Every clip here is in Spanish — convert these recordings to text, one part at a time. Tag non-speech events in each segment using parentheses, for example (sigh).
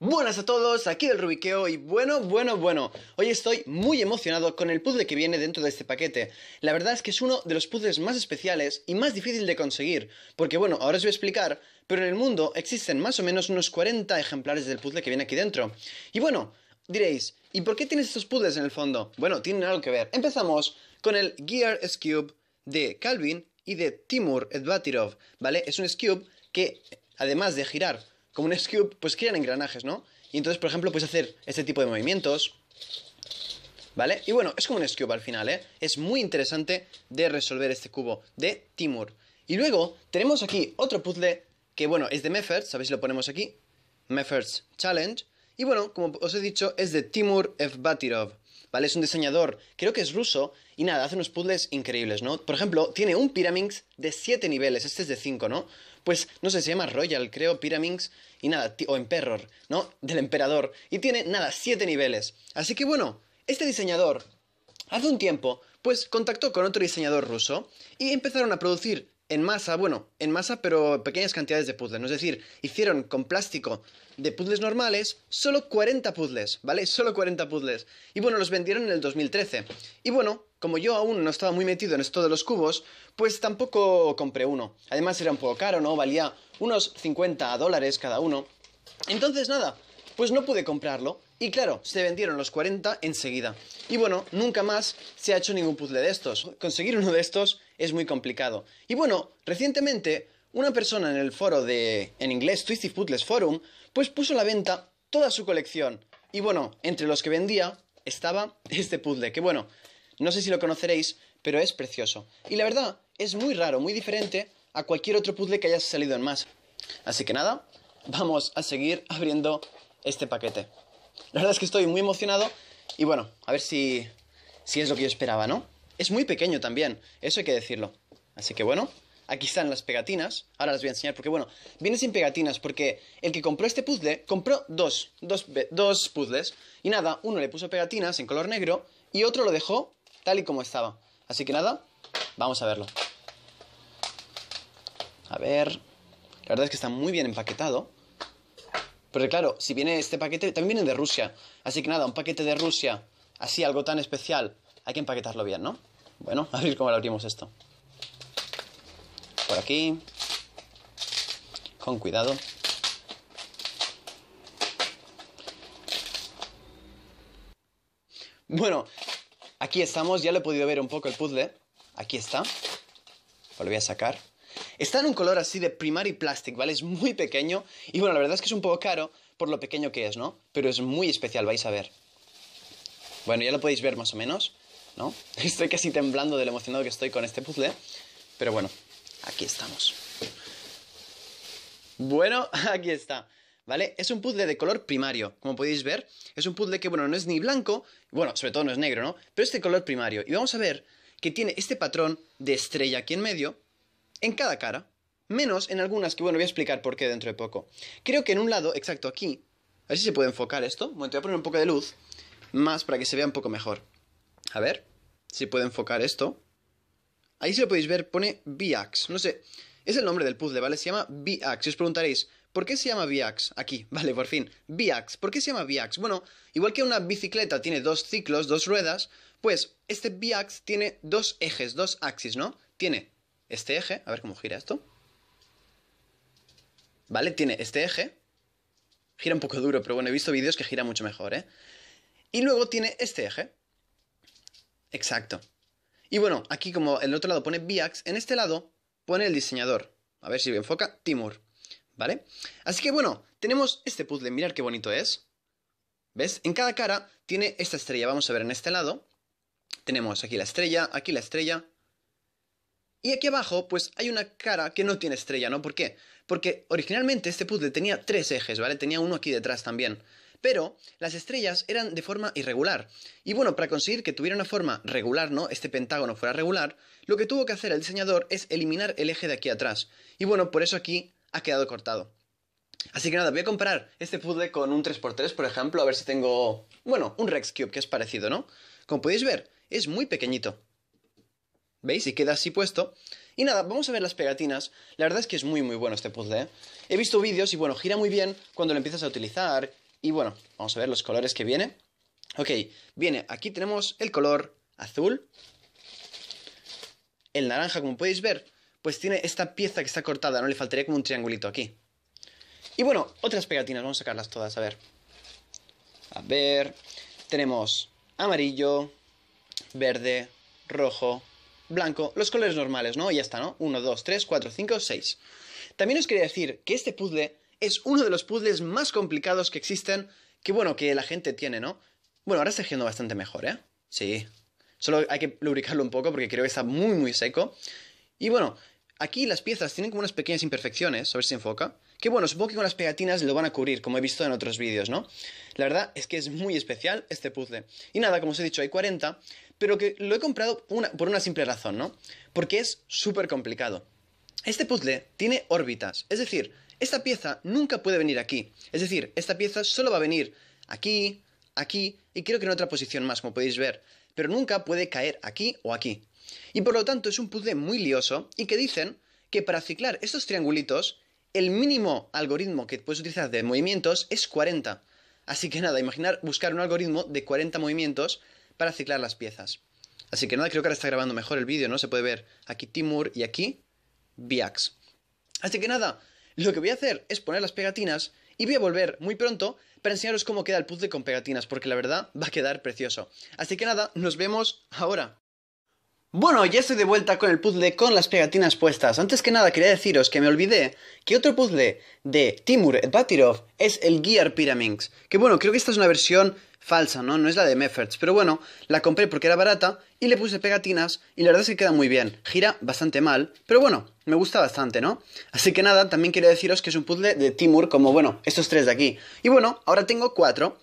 Buenas a todos, aquí el Rubikeo y bueno, bueno, bueno, hoy estoy muy emocionado con el puzzle que viene dentro de este paquete. La verdad es que es uno de los puzzles más especiales y más difícil de conseguir, porque bueno, ahora os voy a explicar, pero en el mundo existen más o menos unos 40 ejemplares del puzzle que viene aquí dentro. Y bueno, diréis, ¿y por qué tienes estos puzzles en el fondo? Bueno, tienen algo que ver. Empezamos con el Gear Cube de Calvin y de Timur Edvatirov ¿vale? Es un Cube que, además de girar como un Cube, pues crean engranajes, ¿no? Y entonces, por ejemplo, puedes hacer este tipo de movimientos. ¿Vale? Y bueno, es como un Cube al final, ¿eh? Es muy interesante de resolver este cubo de Timur. Y luego tenemos aquí otro puzzle que, bueno, es de Mefferts, ¿sabéis si lo ponemos aquí? Mefferts Challenge. Y bueno, como os he dicho, es de Timur Batirov. ¿Vale? Es un diseñador, creo que es ruso, y nada, hace unos puzzles increíbles, ¿no? Por ejemplo, tiene un Pyraminx de 7 niveles, este es de 5, ¿no? pues no sé, se llama Royal, creo, Pyraminx, y nada, o Emperor, ¿no? Del emperador. Y tiene, nada, siete niveles. Así que bueno, este diseñador, hace un tiempo, pues contactó con otro diseñador ruso y empezaron a producir en masa, bueno, en masa, pero pequeñas cantidades de puzzles. Es decir, hicieron con plástico de puzzles normales solo 40 puzzles, ¿vale? (laughs) Solo 40 puzzles. Y bueno, los vendieron en el 2013. Y bueno, como yo aún no estaba muy metido en esto de los cubos, pues tampoco compré uno. Además era un poco caro, ¿no? Valía unos 50 dólares cada uno. Entonces nada, pues no pude comprarlo. Y claro, se vendieron los 40 enseguida. Y bueno, nunca más se ha hecho ningún puzzle de estos. Conseguir uno de estos es muy complicado. Y bueno, recientemente una persona en el foro de, en inglés, Twisted Puzzles Forum, pues puso a la venta toda su colección. Y bueno, entre los que vendía estaba (laughs) este puzzle, que bueno, no sé si lo conoceréis, pero es precioso. Y la verdad, es muy raro, muy diferente a cualquier otro puzzle que haya salido en más. Así que nada, vamos a seguir abriendo este paquete. La verdad es que estoy muy emocionado y bueno, a ver si, si es lo que yo esperaba, ¿no? Es muy pequeño también, eso hay que decirlo. Así que bueno, aquí están las pegatinas. Ahora las voy a enseñar porque, bueno, viene sin pegatinas porque el que compró este puzzle compró dos, dos, puzzles. Y nada, uno le puso pegatinas en color negro y otro lo dejó tal y como estaba. Así que nada, vamos a verlo. A ver, la verdad es que está muy bien empaquetado. Porque claro, si viene este paquete, también viene de Rusia. Así que nada, un paquete de Rusia, así algo tan especial, hay que empaquetarlo bien, ¿no? Bueno, (laughs) a ver cómo lo abrimos esto. Por aquí. Con cuidado. Bueno, aquí estamos. Ya lo he podido ver un poco el puzzle. Aquí está. Lo voy a sacar. Está en un color así de primary plastic, ¿vale? Es muy pequeño. Y bueno, la verdad es que es un poco caro por lo pequeño que es, ¿no? Pero es muy especial, vais a ver. Bueno, ya lo podéis ver más o menos. (laughs) Estoy casi temblando de emocionado que estoy con este puzzle, pero bueno, aquí estamos. Bueno, (laughs) aquí está. ¿Vale? Es un puzzle de color primario, como podéis ver. Es un puzzle que, bueno, no es ni blanco, bueno, sobre todo no es negro, ¿no? Pero es de color primario. Y vamos a ver que tiene este patrón de estrella aquí en medio, en cada cara, menos en algunas que, bueno, voy a explicar por qué dentro de poco. Creo que en un lado, exacto aquí, a ver si se puede enfocar esto. Bueno, te voy a poner un poco de luz, más para que se vea un poco mejor. A ver si puedo enfocar esto. Ahí si lo podéis ver pone VAX, no sé, es el nombre del puzzle, ¿vale? Se llama VAX, y os preguntaréis, ¿por qué se llama viax Aquí, (laughs) vale, por fin, viax, ¿por qué se llama VAX? Bueno, igual que una bicicleta tiene dos ciclos, dos ruedas, pues este VAX tiene dos ejes, dos axis, ¿no? Tiene este eje, a ver cómo gira esto. ¿Vale? Tiene este eje, gira un poco duro, pero bueno, he visto vídeos que gira mucho mejor, ¿eh? Y luego tiene este eje, Exacto. Y bueno, aquí como en el otro lado pone Biax, en este lado pone el diseñador. A ver si enfoca Timur. ¿Vale? Así que bueno, tenemos este puzzle. Mirad qué bonito es. ¿Ves? En cada cara tiene esta estrella. Vamos a ver en este lado. Tenemos aquí la estrella, aquí la estrella. Y aquí abajo, pues hay una cara que no tiene estrella, ¿no? ¿Por qué? Porque originalmente este puzzle tenía tres ejes, ¿vale? Tenía uno aquí detrás también pero las estrellas eran de forma irregular. Y bueno, para conseguir que tuviera una forma regular, ¿no? Este pentágono fuera regular, lo que tuvo que hacer el diseñador es eliminar el eje de aquí atrás. Y bueno, por eso aquí ha quedado cortado. Así que nada, voy a comparar este puzzle con un 3x3, por ejemplo, a ver si tengo, bueno, un Rex Cube, que es parecido, ¿no? Como podéis ver, es muy pequeñito. ¿Veis? Y queda así puesto. Y nada, vamos a ver las pegatinas. La verdad es que es muy muy bueno este puzzle, ¿eh? He visto vídeos y bueno, gira muy bien cuando lo empiezas a utilizar y bueno, vamos a ver los colores que viene. Ok, viene, aquí tenemos el color azul. El naranja, como podéis ver, pues tiene esta pieza que está cortada, no le faltaría como un triangulito aquí. Y bueno, otras pegatinas, vamos a sacarlas todas, a ver. A ver, tenemos amarillo, verde, rojo, blanco, los colores normales, ¿no? Y ya está, ¿no? 1, 2, 3, 4, 5, 6. También os quería decir que este puzzle es uno de los puzzles más complicados que existen, que bueno, que la gente tiene, ¿no? Bueno, ahora está haciendo bastante mejor, ¿eh? Sí. Solo hay que lubricarlo un poco porque creo que está muy, muy seco. Y bueno, aquí las piezas tienen como unas pequeñas imperfecciones, a ver si enfoca. Que bueno, supongo que con las pegatinas lo van a cubrir, como he visto en otros vídeos, ¿no? La verdad es que es muy especial este puzzle. Y nada, como os he dicho, hay 40, pero que lo he comprado una, por una simple razón, ¿no? Porque es súper complicado. Este puzzle tiene órbitas, es decir, esta pieza nunca puede venir aquí. Es decir, esta pieza solo va a venir aquí, aquí y creo que en otra posición más, como podéis ver. Pero nunca puede caer aquí o aquí. Y por lo tanto es un puzzle muy lioso y que dicen que para ciclar estos triangulitos, el mínimo algoritmo que puedes utilizar de movimientos es 40. Así que nada, imaginar buscar un algoritmo de 40 movimientos para ciclar las piezas. Así que nada, creo que ahora está grabando mejor el vídeo, ¿no? Se puede ver aquí Timur y aquí Biax. Así que nada, lo que voy a hacer es poner las pegatinas y voy a volver muy pronto para enseñaros cómo queda el puzzle con pegatinas, porque la verdad va a quedar precioso. Así que nada, nos vemos ahora. Bueno, ya estoy de vuelta con el puzzle con las pegatinas puestas. Antes que nada quería deciros que me olvidé que otro puzzle de Timur Batirov es el Gear Pyramids. Que bueno, creo que esta es una versión falsa, ¿no? No es la de Mefferts. Pero bueno, la compré porque era barata y le puse pegatinas y la verdad es que queda muy bien. Gira bastante mal, pero bueno, me gusta bastante, ¿no? Así que nada, también quería deciros que es un puzzle de Timur como, bueno, estos tres de aquí. Y bueno, ahora tengo cuatro.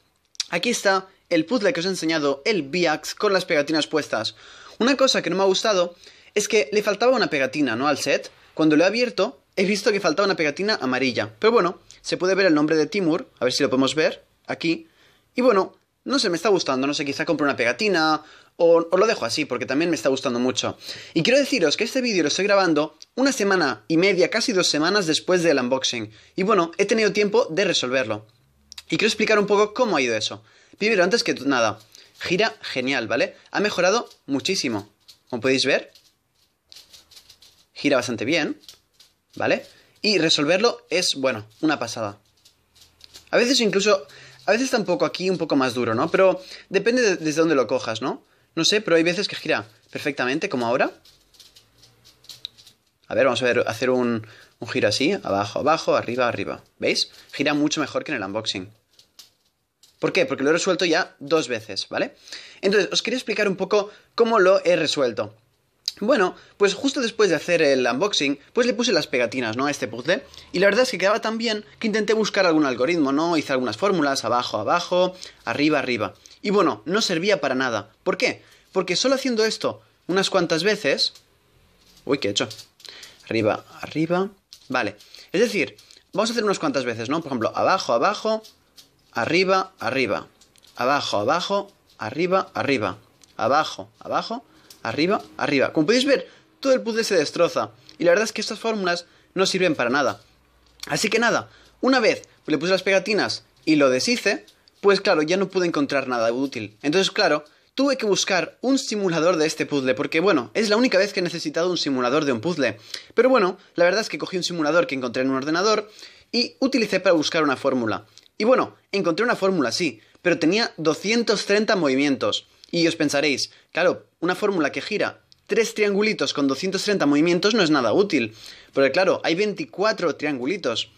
Aquí está el puzzle que os he enseñado, el biax con las pegatinas puestas. Una cosa que no me ha gustado es que le faltaba una pegatina, ¿no? Al set. Cuando lo he abierto, he visto que faltaba una pegatina amarilla. Pero bueno, se puede ver el nombre de Timur, a ver si lo podemos ver, aquí. Y bueno, no sé, me está gustando, no sé, quizá compro una pegatina o, lo dejo así, porque también me está gustando mucho. Y quiero deciros que este vídeo lo estoy grabando una semana y media, casi dos semanas después del unboxing. Y bueno, he tenido tiempo de resolverlo. Y quiero explicar un poco cómo ha ido eso. Primero, antes que nada, gira genial, ¿vale? Ha mejorado muchísimo. Como podéis ver, gira bastante bien, ¿vale? Y resolverlo es, bueno, una pasada. A veces incluso, a veces está un poco aquí, un poco más duro, ¿no? Pero depende de, desde dónde lo cojas, ¿no? No sé, pero hay veces que gira perfectamente, como ahora. A ver, vamos a ver, hacer un giro así, abajo, abajo, arriba, arriba. ¿Veis? Gira mucho mejor que en el unboxing. ¿Por qué? Porque lo he resuelto ya dos veces, ¿vale? Entonces, os quería explicar un poco cómo lo he resuelto. Bueno, pues justo después de hacer el unboxing, pues le puse las pegatinas, ¿no? A este puzzle. Y la verdad es que quedaba tan bien que intenté buscar algún algoritmo, ¿no? Hice algunas fórmulas, abajo, abajo, arriba, arriba. Y bueno, no servía para nada. ¿Por qué? Porque solo haciendo esto unas cuantas veces... Uy, ¿qué he hecho? Arriba, arriba... Vale. Es decir, vamos a hacer unas cuantas veces, ¿no? Por ejemplo, abajo, abajo, arriba, arriba, abajo, abajo, arriba, arriba, abajo, abajo, arriba, arriba. Como podéis ver, todo el puzzle se destroza. Y la verdad es que estas fórmulas no sirven para nada. Así que nada, una vez le puse las pegatinas y lo deshice, pues claro, ya no pude encontrar nada útil. Entonces, claro, tuve que buscar un simulador de este puzzle, porque bueno, es la única vez que he necesitado un simulador de un puzzle. Pero bueno, la verdad es que cogí un simulador que encontré en un ordenador y utilicé para buscar una fórmula. Y bueno, encontré una fórmula así, pero tenía 230 movimientos. Y os pensaréis, claro, una fórmula que gira tres triangulitos con 230 movimientos no es nada útil, porque claro, hay 24 triangulitos.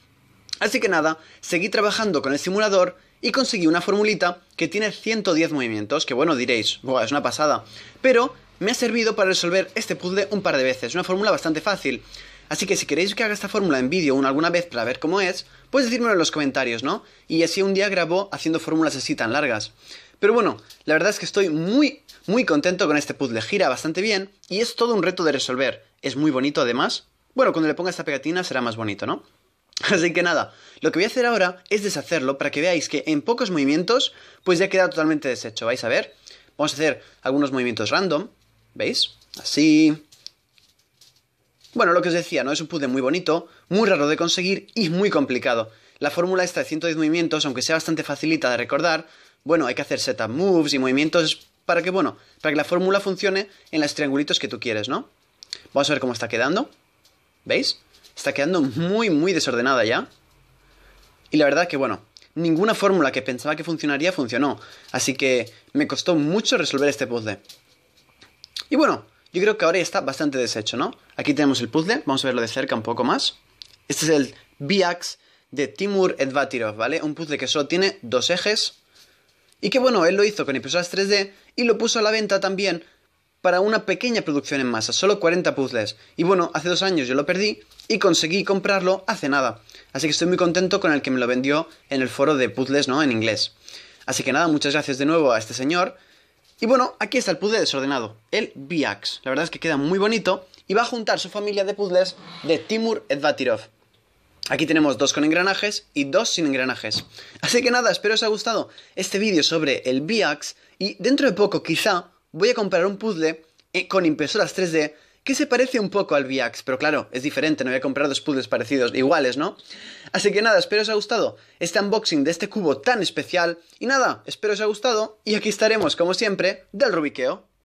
Así que nada, seguí trabajando con el simulador y conseguí una formulita que tiene 110 movimientos, que bueno, diréis, Buah, es una pasada, pero me ha servido para resolver este puzzle un par de veces, una fórmula bastante fácil. Así que si queréis que haga esta fórmula en vídeo una alguna vez para ver cómo es, puedes decírmelo en los comentarios, ¿no? Y así un día grabó haciendo fórmulas así tan largas. Pero bueno, la verdad es que estoy muy, muy contento con este puzzle. Gira bastante bien y es todo un reto de resolver. Es muy bonito además. Bueno, cuando le ponga esta pegatina será más bonito, ¿no? (laughs) Así que nada, lo que voy a hacer ahora es deshacerlo para que veáis que en pocos movimientos pues ya queda totalmente deshecho, ¿vais a ver? Vamos a hacer algunos movimientos random, ¿veis? Así, bueno, lo que os decía, ¿no? Es un puzzle muy bonito, muy raro de conseguir y muy complicado. La fórmula esta de 110 movimientos, aunque sea bastante facilita de recordar, bueno, hay que hacer setup moves y movimientos para que, bueno, para que la fórmula funcione en los triangulitos que tú quieres, ¿no? Vamos a ver cómo está quedando. ¿Veis? Está quedando muy, muy desordenada ya. Y la verdad que, bueno, ninguna fórmula que pensaba que funcionaría funcionó. Así que me costó mucho resolver este puzzle. Y bueno, yo creo que ahora ya está bastante deshecho, ¿no? Aquí tenemos el puzzle, vamos a verlo de cerca un poco más. Este es el Biax de Timur Edvatirov, ¿vale? Un puzzle que solo tiene dos ejes. Y que bueno, él lo hizo con impresoras 3D y lo puso a la venta también para una pequeña producción en masa, solo 40 puzzles. Y bueno, hace dos años yo lo perdí y conseguí comprarlo hace nada. Así que estoy muy contento con el que me lo vendió en el foro de puzzles, ¿no? En inglés. Así que nada, muchas gracias de nuevo a este señor y bueno, aquí está el puzzle desordenado, el Biax. La verdad es que queda muy bonito y va a juntar su familia de puzzles de Timur Edvatirov. Aquí tenemos dos con engranajes y dos sin engranajes. Así que nada, espero os haya gustado este vídeo sobre el Biax y dentro de poco quizá voy a comprar un puzzle eh, con impresoras 3D que se parece un poco al VIAX, pero claro, es diferente, no había comprado comprar dos puzzles parecidos, iguales, ¿no? Así que nada, espero os haya gustado este unboxing de este cubo tan especial, y nada, espero os haya gustado, y aquí estaremos, como siempre, del Rubiqueo.